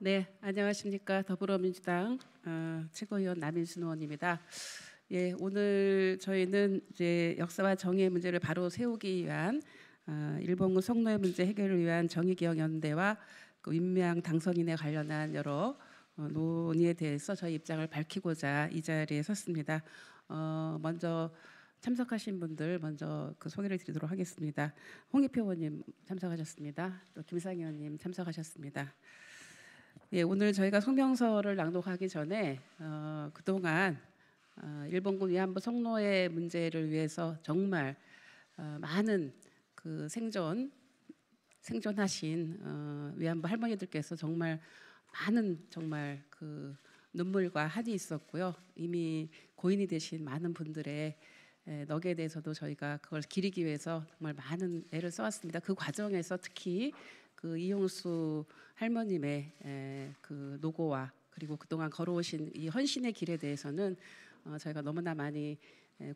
네, 안녕하십니까 더불어민주당 어, 최고위원 남인순 의원입니다. 예, 오늘 저희는 이제 역사와 정의의 문제를 바로 세우기 위한 어, 일본군 성노예 문제 해결을 위한 정의기억연대와 그 임명 당선인에 관련한 여러 어, 논의에 대해서 저희 입장을 밝히고자 이 자리에 섰습니다. 어, 먼저 참석하신 분들 먼저 그 소개를 드리도록 하겠습니다. 홍익표 의원님 참석하셨습니다. 또 김상희 의원님 참석하셨습니다. 예, 오늘 저희가 성명서를 낭독하기 전에 어, 그동안 어, 일본군 위안부 성노예 문제를 위해서 정말 어, 많은 그 생존 생존하신 어, 위안부 할머니들께서 정말 많은 정말 그 눈물과 한이 있었고요. 이미 고인이 되신 많은 분들의 에, 넉에 대해서도 저희가 그걸 기리기 위해서 정말 많은 애를 써왔습니다. 그 과정에서 특히 그 이용수 할머님의 그 노고와 그리고 그동안 걸어오신 이 헌신의 길에 대해서는 어, 저희가 너무나 많이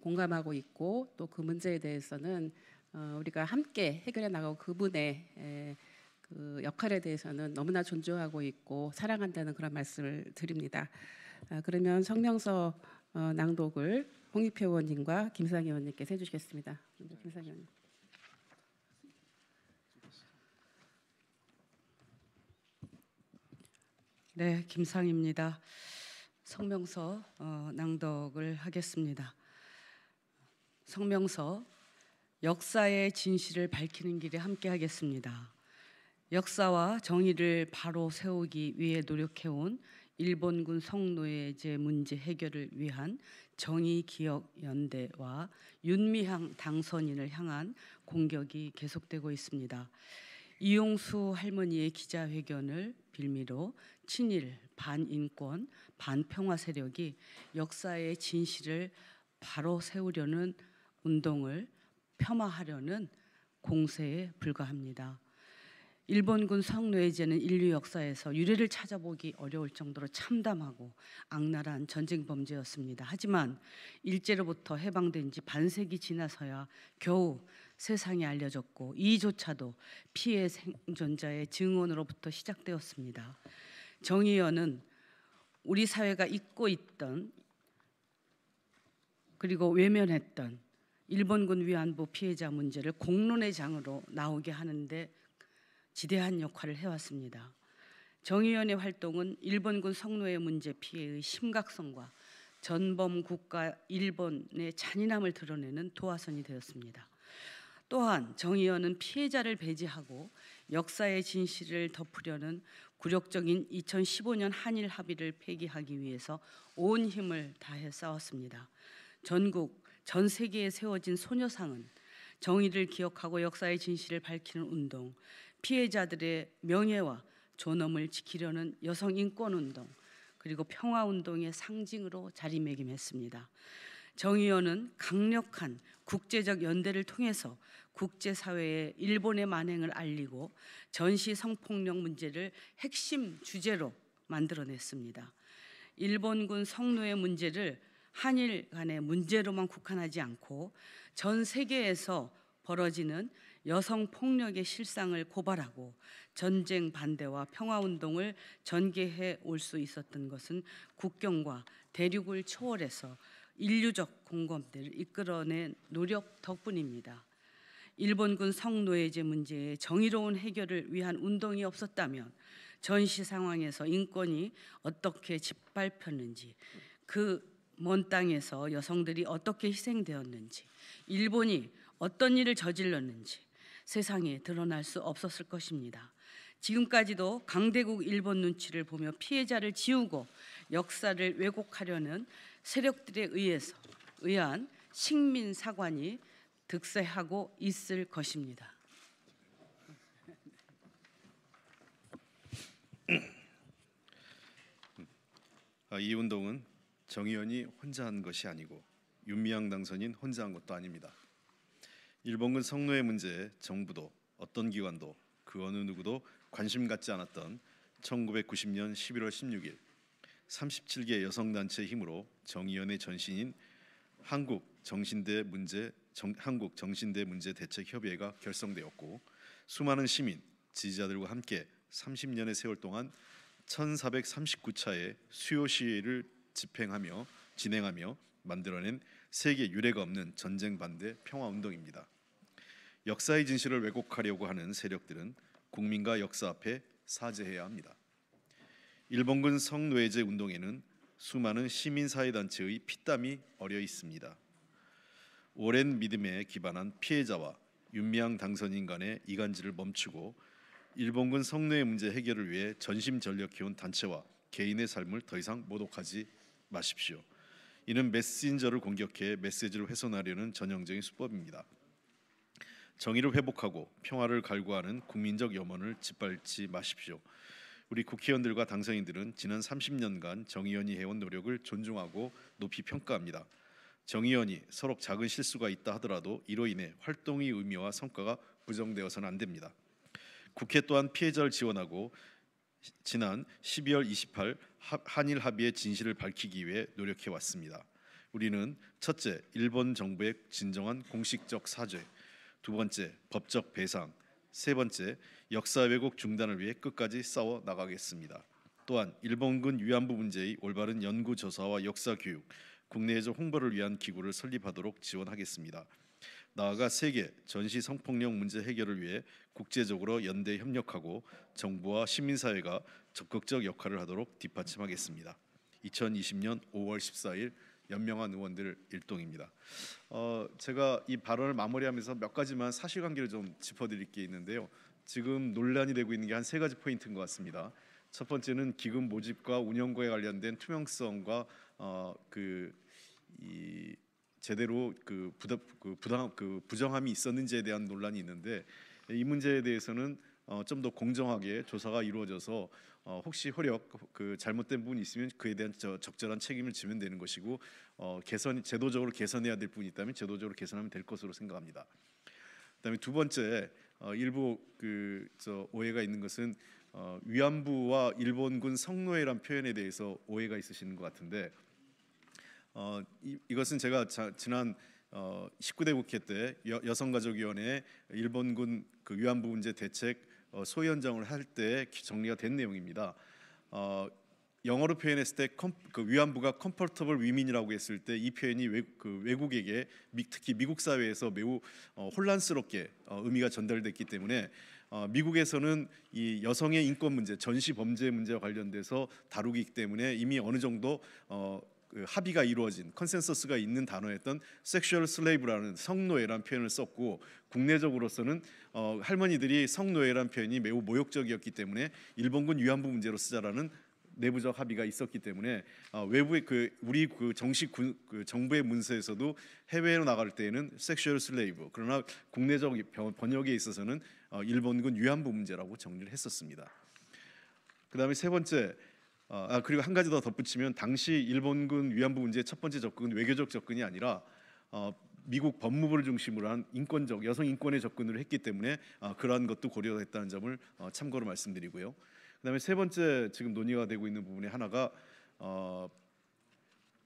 공감하고 있고 또 그 문제에 대해서는 어, 우리가 함께 해결해 나가고 그분의 그 역할에 대해서는 너무나 존중하고 있고 사랑한다는 그런 말씀을 드립니다. 아, 그러면 성명서 어, 낭독을 홍익표 의원님과 김상희 의원님께서 해주시겠습니다. 김상희 의원님. 네, 김상입니다. 성명서 어, 낭독을 하겠습니다. 성명서 역사의 진실을 밝히는 길에 함께 하겠습니다. 역사와 정의를 바로 세우기 위해 노력해온 일본군 성노예제 문제 해결을 위한 정의 기억 연대와 윤미향 당선인을 향한 공격이 계속되고 있습니다. 이용수 할머니의 기자회견을 빌미로 친일, 반인권, 반평화 세력이 역사의 진실을 바로 세우려는 운동을 폄하하려는 공세에 불과합니다. 일본군 성뇌제는 인류 역사에서 유래를 찾아보기 어려울 정도로 참담하고 악랄한 전쟁 범죄였습니다. 하지만 일제로부터 해방된 지 반세기 지나서야 겨우 세상에 알려졌고 이조차도 피해 생존자의 증언으로부터 시작되었습니다. 정의연은 우리 사회가 잊고 있던 그리고 외면했던 일본군 위안부 피해자 문제를 공론의 장으로 나오게 하는데 지대한 역할을 해왔습니다. 정의연의 활동은 일본군 성노예 문제 피해의 심각성과 전범 국가 일본의 잔인함을 드러내는 도화선이 되었습니다. 또한 정의연은 피해자를 배제하고 역사의 진실을 덮으려는 굴욕적인 2015년 한일 합의를 폐기하기 위해서 온 힘을 다해 싸웠습니다. 전국, 전 세계에 세워진 소녀상은 정의를 기억하고 역사의 진실을 밝히는 운동, 피해자들의 명예와 존엄을 지키려는 여성 인권 운동, 그리고 평화 운동의 상징으로 자리매김했습니다. 정의원은 강력한 국제적 연대를 통해서 국제사회에 일본의 만행을 알리고 전시 성폭력 문제를 핵심 주제로 만들어냈습니다. 일본군 성노예 문제를 한일 간의 문제로만 국한하지 않고 전 세계에서 벌어지는 여성 폭력의 실상을 고발하고 전쟁 반대와 평화 운동을 전개해 올 수 있었던 것은 국경과 대륙을 초월해서 인류적 공감대를 이끌어낸 노력 덕분입니다. 일본군 성노예제 문제의 정의로운 해결을 위한 운동이 없었다면 전시 상황에서 인권이 어떻게 짓밟혔는지 그 먼 땅에서 여성들이 어떻게 희생되었는지 일본이 어떤 일을 저질렀는지 세상에 드러날 수 없었을 것입니다. 지금까지도 강대국 일본 눈치를 보며 피해자를 지우고 역사를 왜곡하려는 세력들에 의해서 의한 식민 사관이 득세하고 있을 것입니다. 아, 이 운동은 정의연이 혼자 한 것이 아니고 윤미향 당선인 혼자 한 것도 아닙니다. 일본군 성노예 문제에 정부도 어떤 기관도 그 어느 누구도 관심 갖지 않았던 1990년 11월 16일 37개 여성단체의 힘으로 정의연의 전신인 한국 정신대 문제 정, 한국 정신대 문제 대책 협의회가 결성되었고 수많은 시민 지지자들과 함께 30년의 세월 동안 1439차의 수요 시위를 집행하며 진행하며 만들어낸 세계 유례가 없는 전쟁 반대 평화 운동입니다. 역사의 진실을 왜곡하려고 하는 세력들은 국민과 역사 앞에 사죄해야 합니다. 일본군 성노예제 운동에는 수많은 시민사회단체의 피땀이 어려 있습니다. 오랜 믿음에 기반한 피해자와 윤미향 당선인 간의 이간질을 멈추고 일본군 성노예 문제 해결을 위해 전심전력해온 단체와 개인의 삶을 더 이상 모독하지 마십시오. 이는 메신저를 공격해 메시지를 훼손하려는 전형적인 수법입니다. 정의를 회복하고 평화를 갈구하는 국민적 염원을 짓밟지 마십시오. 우리 국회의원들과 당선인들은 지난 30년간 정의연이 해온 노력을 존중하고 높이 평가합니다. 정의연이 서로 작은 실수가 있다 하더라도 이로 인해 활동의 의미와 성과가 부정되어서는 안 됩니다. 국회 또한 피해자를 지원하고 지난 12월 28 한일 합의의 진실을 밝히기 위해 노력해 왔습니다. 우리는 첫째, 일본 정부의 진정한 공식적 사죄, 두 번째, 법적 배상, 세 번째, 역사 왜곡 중단을 위해 끝까지 싸워 나가겠습니다. 또한 일본군 위안부 문제의 올바른 연구 조사와 역사 교육, 국내에서 홍보를 위한 기구를 설립하도록 지원하겠습니다. 나아가 세계 전시 성폭력 문제 해결을 위해 국제적으로 연대 협력하고 정부와 시민사회가 적극적 역할을 하도록 뒷받침하겠습니다. 2020년 5월 14일 연명한 의원들 일동입니다. 어, 제가 이 발언을 마무리하면서 몇 가지만 사실관계를 좀 짚어드릴 게 있는데요. 지금 논란이 되고 있는 게 한 세 가지 포인트인 것 같습니다. 첫 번째는 기금 모집과 운영과에 관련된 투명성과 어, 그이 제대로 그 부담 그 부당 그 부정함이 있었는지에 대한 논란이 있는데 이 문제에 대해서는 어, 좀더 공정하게 조사가 이루어져서 어, 혹시 허력그 잘못된 부분이 있으면 그에 대한 저, 적절한 책임을 지면 되는 것이고 어, 개선 제도적으로 개선해야 될 부분이 있다면 제도적으로 개선하면 될 것으로 생각합니다. 그다음에 두 번째 어, 일부 그 저 오해가 있는 것은 어, 위안부와 일본군 성노예란 표현에 대해서 오해가 있으시는 것 같은데 어, 이, 이것은 제가 자, 지난 어, 19대 국회 때 여, 성가족위원회 일본군 그 위안부 문제 대책 어, 소위 원장을할 때 정리가 된 내용입니다. 어, 영어로 표현했을 때 컴, 그 위안부가 컴포터블 위민이라고 했을 때 이 표현이 외, 그 외국에게 미, 특히 미국 사회에서 매우 어, 혼란스럽게 어, 의미가 전달됐기 때문에 어, 미국에서는 이 여성의 인권 문제, 전시 범죄 문제와 관련돼서 다루기 때문에 이미 어느 정도 어, 그 합의가 이루어진 컨센서스가 있는 단어였던 섹슈얼 슬레이브라는 성노예라는 표현을 썼고 국내적으로서는 어, 할머니들이 성노예라는 표현이 매우 모욕적이었기 때문에 일본군 위안부 문제로 쓰자라는 내부적 합의가 있었기 때문에 어, 외부의 그 우리 그 정식 군, 그 정부의 문서에서도 해외로 나갈 때에는 섹슈얼 슬레이브 그러나 국내적 번역에 있어서는 어, 일본군 위안부 문제라고 정리를 했었습니다. 그다음에 세 번째 어, 아, 그리고 한 가지 더 덧붙이면 당시 일본군 위안부 문제의 첫 번째 접근은 외교적 접근이 아니라 어, 미국 법무부를 중심으로 한 인권적 여성 인권의 접근을 했기 때문에 어, 그러한 것도 고려했다는 점을 어, 참고로 말씀드리고요. 그다음에 세 번째 지금 논의가 되고 있는 부분의 하나가 어,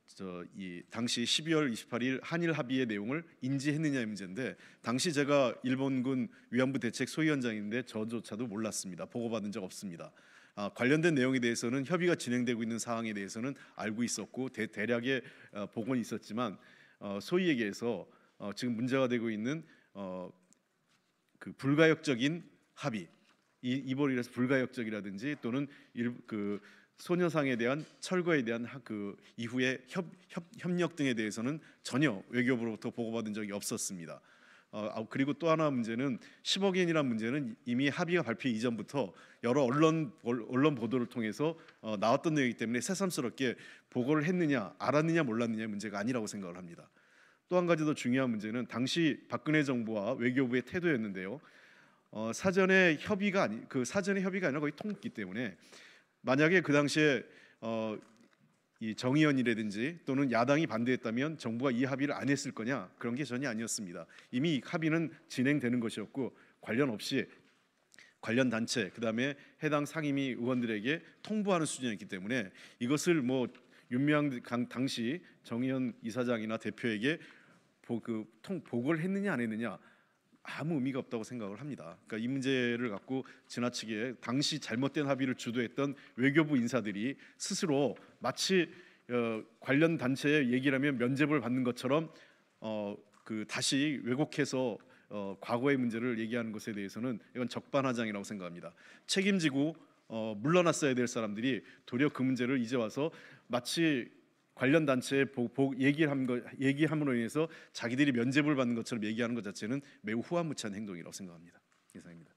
저 이 당시 12월 28일 한일 합의의 내용을 인지했느냐의 문제인데 당시 제가 일본군 위안부 대책 소위원장인데 저조차도 몰랐습니다. 보고받은 적 없습니다. 어, 관련된 내용에 대해서는 협의가 진행되고 있는 사항에 대해서는 알고 있었고 대, 략의 보고는 어, 있었지만 어, 소위 얘기해서 지금 문제가 되고 있는 그 불가역적인 합의 이벌이라서 이 불가역적이라든지 또는 일, 그 소녀상에 대한 철거에 대한 그 이후의 협, 협 협력 등에 대해서는 전혀 외교부로부터 보고받은 적이 없었습니다. 어, 아, 그리고 또 하나 문제는 10억 엔이라는 문제는 이미 합의가 발표 이전부터 여러 언론 언론 보도를 통해서 어, 나왔던 내용이기 때문에 새삼스럽게 보고를 했느냐 알았느냐 몰랐느냐 문제가 아니라고 생각을 합니다. 또 한 가지 더 중요한 문제는 당시 박근혜 정부와 외교부의 태도였는데요. 어, 사전에 협의가 아니 그 사전에 협의가 아니라 거의 통기 했 때문에 만약에 그 당시에 어, 이 정의연이라든지 또는 야당이 반대했다면 정부가 이 합의를 안 했을 거냐 그런 게 전혀 아니었습니다. 이미 합의는 진행되는 것이었고 관련 없이 관련 단체 그다음에 해당 상임위 의원들에게 통보하는 수준이었기 때문에 이것을 뭐 윤명 당시 정의연 이사장이나 대표에게 보, 그, 통, 보고를 했느냐 안 했느냐 아무 의미가 없다고 생각을 합니다. 그러니까 이 문제를 갖고 지나치게 당시 잘못된 합의를 주도했던 외교부 인사들이 스스로 마치 어, 관련 단체의 얘기라면 면접을 받는 것처럼 어, 그 다시 왜곡해서 어, 과거의 문제를 얘기하는 것에 대해서는 이건 적반하장이라고 생각합니다. 책임지고 어, 물러났어야 될 사람들이 도리어 그 문제를 이제 와서 마치 관련 단체에 보, 보, 얘기함, 얘기함으로 인해서 자기들이 면죄부를 받는 것처럼 얘기하는 것 자체는 매우 후한무치한 행동이라고 생각합니다. 이상입니다.